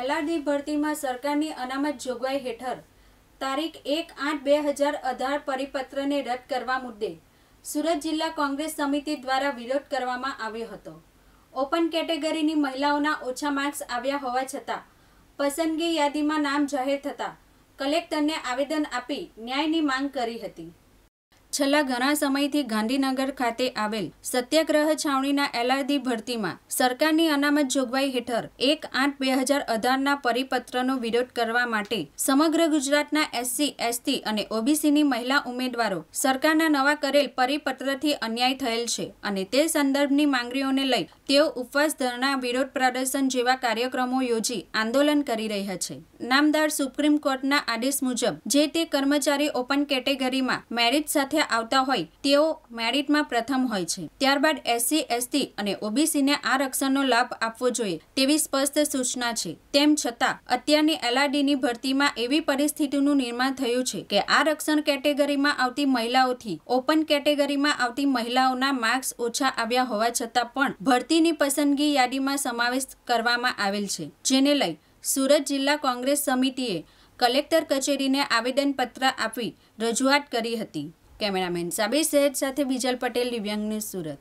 LRD ભરતીમાં સરકારની અનામત જોગવાઈ હેઠળ તારીખ એક આઠ બે હજાર અઢાર પરિપત્રને રદ કરવા મુદ્દે સુરત જિલ્લા કોંગ્રેસ સમિતિ દ્વારા વિરોધ કરવામાં આવ્યો હતો ઓપન કેટેગરીની મહિલાઓના ઓછા માર્ક્સ આવ્યા હોવા છતાં પસંદગી યાદીમાં નામ જાહેર થતાં કલેક્ટરને આવેદન આપી ન્યાયની માંગ કરી હતી છેલ્લા ઘણા સમયથી ગાંધીનગર ખાતે આવેલ સત્યાગ્રહ છાવણીના એલઆરડી ભરતીમાં સરકારની અનામત જોગવાઈ હેઠળ એક આઠ બે હજાર અઢારના પરિપત્રનો વિરોધ કરવા માટે સમગ્ર ગુજરાતના એસસી એસટી અને ઓબીસીની મહિલા ઉમેદવારો સરકારના નવા કરેલ પરિપત્રથી અન્યાય થયેલ છે અને તે સંદર્ભની માંગણીઓને લઈ તેઓ ઉપવાસ ધરણા વિરોધ પ્રદર્શન જેવા કાર્યક્રમો યોજી આંદોલન કરી રહ્યા છે નામદાર સુપ્રીમ કોર્ટના આદેશ મુજબ જે તે કર્મચારી ઓપન કેટેગરીમાં મેરિટ સાથે આવતા હોય તેઓ મેરિટમાં પ્રથમ હોય છે ત્યારબાદ એસસી એસટી અને ઓબીસીને આ રક્ષણનો લાભ આપવો જોઈએ તેવી સ્પષ્ટ સૂચના છે તેમ છતાં અત્યારની એલઆરડીની ભરતીમાં એવી પરિસ્થિતિનું નિર્માણ થયું છે કે આ રક્ષણ કેટેગરીમાં આવતી મહિલાઓથી ઓપન કેટેગરીમાં આવતી મહિલાઓના માર્ક્સ ઓછા આવ્યા હોવા છતાં પણ ભરતીની પસંદગી યાદીમાં સમાવેશ કરવામાં આવેલ છે જેને લઈ સુરત જિલ્લા કોંગ્રેસ સમિતિએ કલેક્ટર કચેરીને આવેદનપત્ર આપી રજૂઆત કરી હતી કેમેરામેન સાબિર શેઠ સાથે બીજલ પટેલ દિવ્યાંગ ન્યૂઝ સુરત